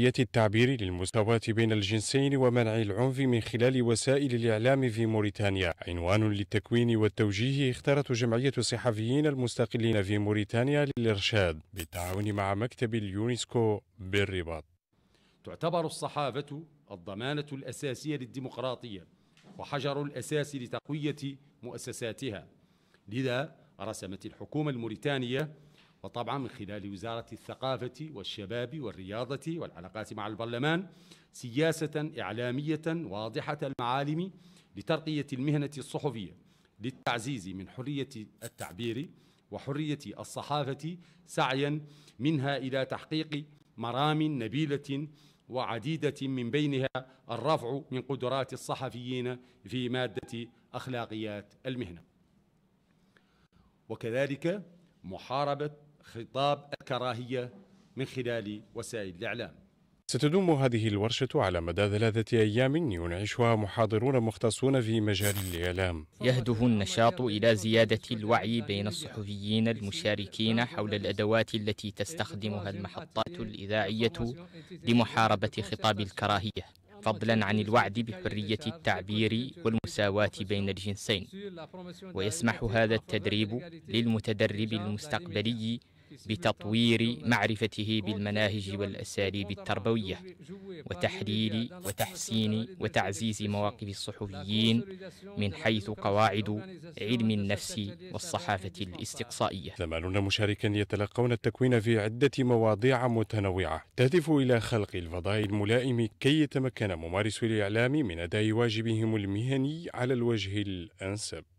التعبير للمساواة بين الجنسين ومنع العنف من خلال وسائل الإعلام في موريتانيا عنوان للتكوين والتوجيه اختارت جمعية الصحفيين المستقلين في موريتانيا للإرشاد بالتعاون مع مكتب اليونسكو بالرباط تعتبر الصحافة الضمانة الأساسية للديمقراطية وحجر الأساس لتقوية مؤسساتها لذا رسمت الحكومة الموريتانية وطبعا من خلال وزارة الثقافة والشباب والرياضة والعلاقات مع البرلمان سياسة إعلامية واضحة المعالم لترقية المهنة الصحفية للتعزيز من حرية التعبير وحرية الصحافة سعيا منها إلى تحقيق مرام نبيلة وعديدة من بينها الرفع من قدرات الصحفيين في مادة أخلاقيات المهنة وكذلك محاربة خطاب الكراهية من خلال وسائل الإعلام ستدوم هذه الورشة على مدى ثلاثة أيام ينعشها محاضرون مختصون في مجال الإعلام يهدف النشاط إلى زيادة الوعي بين الصحفيين المشاركين حول الأدوات التي تستخدمها المحطات الإذاعية لمحاربة خطاب الكراهية فضلا عن الوعد بحرية التعبير والمساواة بين الجنسين ويسمح هذا التدريب للمتدرب المستقبلي بتطوير معرفته بالمناهج والأساليب التربوية وتحليل وتحسين وتعزيز مواقف الصحفيين من حيث قواعد علم النفس والصحافة الاستقصائية ثمانون مشاركا يتلقون التكوين في عدة مواضيع متنوعة تهدف إلى خلق الفضاء الملائم كي يتمكن ممارسو الإعلام من أداء واجبهم المهني على الوجه الأنسب